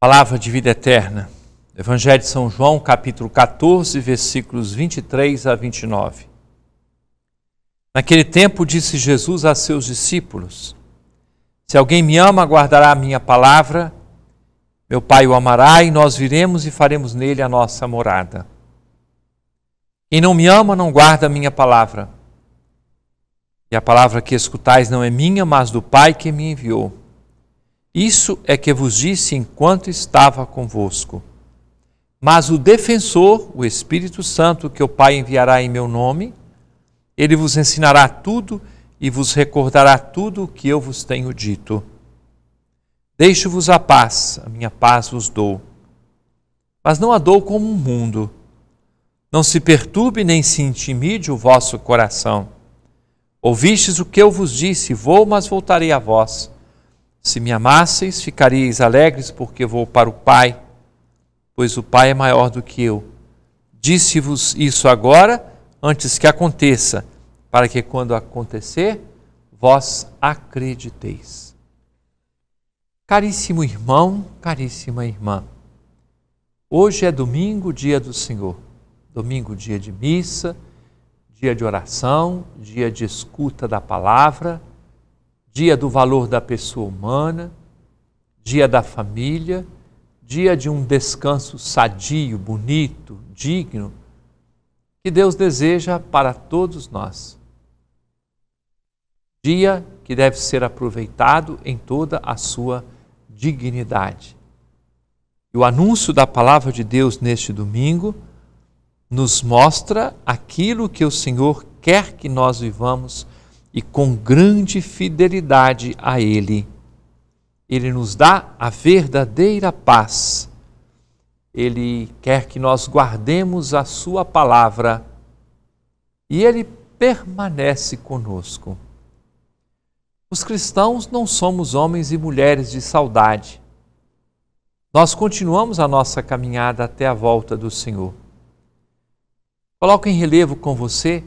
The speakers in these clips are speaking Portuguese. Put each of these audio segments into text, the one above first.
Palavra de vida eterna. Evangelho de São João, capítulo 14, versículos 23 a 29. Naquele tempo disse Jesus a seus discípulos: Se alguém me ama, guardará a minha palavra. Meu Pai o amará e nós viremos e faremos nele a nossa morada. Quem não me ama não guarda a minha palavra. E a palavra que escutais não é minha, mas do Pai que me enviou. Isso é que vos disse enquanto estava convosco. Mas o defensor, o Espírito Santo, que o Pai enviará em meu nome, ele vos ensinará tudo e vos recordará tudo o que eu vos tenho dito. Deixo-vos a paz, a minha paz vos dou. Mas não a dou como o um mundo. Não se perturbe nem se intimide o vosso coração. Ouvistes o que eu vos disse, vou, mas voltarei a vós. Se me amasseis, ficaríeis alegres, porque vou para o Pai, pois o Pai é maior do que eu. Disse-vos isso agora, antes que aconteça, para que quando acontecer, vós acrediteis. Caríssimo irmão, caríssima irmã, hoje é domingo, dia do Senhor. Domingo, dia de missa, dia de oração, dia de escuta da palavra, dia do valor da pessoa humana, dia da família, dia de um descanso sadio, bonito, digno, que Deus deseja para todos nós. Dia que deve ser aproveitado em toda a sua dignidade. E o anúncio da palavra de Deus neste domingo nos mostra aquilo que o Senhor quer que nós vivamos e com grande fidelidade a Ele. Ele nos dá a verdadeira paz. Ele quer que nós guardemos a Sua palavra e Ele permanece conosco. Os cristãos não somos homens e mulheres de saudade. Nós continuamos a nossa caminhada até a volta do Senhor. Coloco em relevo com você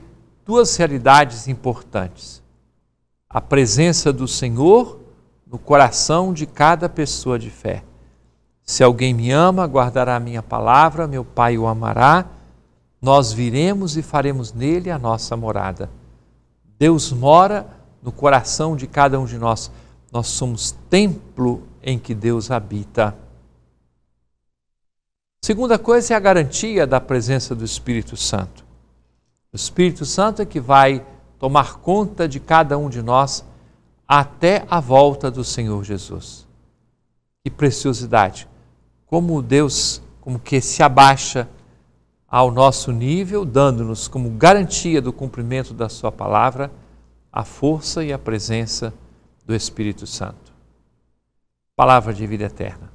duas realidades importantes: a presença do Senhor no coração de cada pessoa de fé. Se alguém me ama, guardará a minha palavra, meu Pai o amará, nós viremos e faremos nele a nossa morada. Deus mora no coração de cada um de nós. Nós somos templo em que Deus habita. Segunda coisa é a garantia da presença do Espírito Santo. O Espírito Santo é que vai tomar conta de cada um de nós até a volta do Senhor Jesus. Que preciosidade! Como Deus, como que se abaixa ao nosso nível, dando-nos como garantia do cumprimento da Sua palavra a força e a presença do Espírito Santo. Palavra de vida eterna.